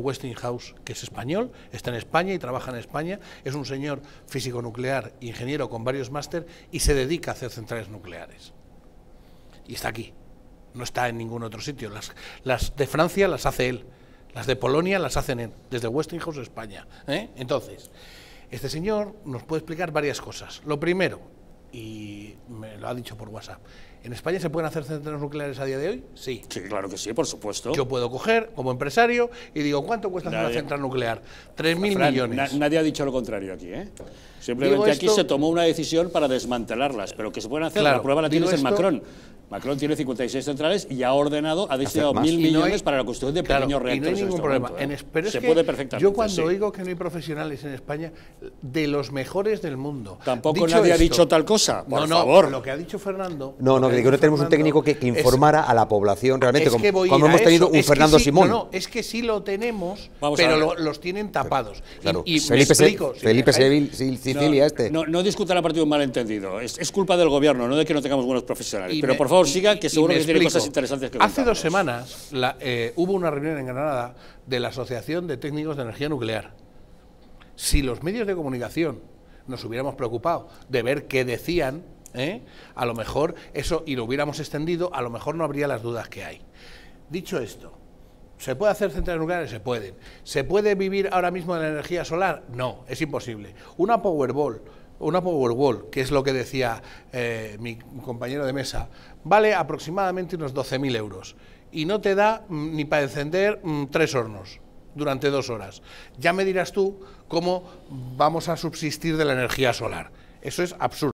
Westinghouse, que es español, está en España y trabaja en España, es un señor físico nuclear, ingeniero con varios máster y se dedica a hacer centrales nucleares. Y está aquí, no está en ningún otro sitio. Las, de Francia las hace él, las de Polonia las hacen él, desde Westinghouse España. ¿eh? Entonces, este señor nos puede explicar varias cosas. Lo primero, y me lo ha dicho por WhatsApp. ¿En España se pueden hacer centros nucleares a día de hoy? Sí. Sí, claro que sí, por supuesto. Yo puedo coger como empresario y digo, ¿cuánto cuesta una central nuclear? 3.000 millones. nadie ha dicho lo contrario aquí, ¿eh? Simplemente aquí se tomó una decisión para desmantelarlas, pero que se pueden hacer, la prueba la tienes en Macron. Macron tiene 56 centrales y ha ordenado, ha destinado mil millones para la construcción de pequeños reactores. Y no hay ningún este problema. ¿eh? Se puede perfectamente. Yo cuando oigo que no hay profesionales en España, de los mejores del mundo. Tampoco nadie ha dicho tal cosa. Por favor. Lo que ha dicho Fernando. No, no, que, no tenemos un técnico que, informara a la población realmente, como, hemos tenido un Fernando Simón. No, es que sí lo tenemos, pero los tienen tapados. y, Felipe, explico, Sicilia, este. No, discuta la partida un malentendido. Es, culpa del gobierno, no de que no tengamos buenos profesionales. pero por favor Hace dos semanas eh, hubo una reunión en Granada de la Asociación de Técnicos de Energía Nuclear. Si los medios de comunicación nos hubiéramos preocupado de ver qué decían, ¿eh? a lo mejor eso y lo hubiéramos extendido, a lo mejor no habría las dudas que hay. Dicho esto, ¿Se puede hacer centrales nucleares? Se pueden. ¿Se puede vivir ahora mismo de la energía solar? No, es imposible. Una Powerball una wall que es lo que decía eh, mi compañero de mesa, vale aproximadamente unos 12.000 euros y no te da mm, ni para encender mm, tres hornos durante dos horas. Ya me dirás tú cómo vamos a subsistir de la energía solar. Eso es absurdo.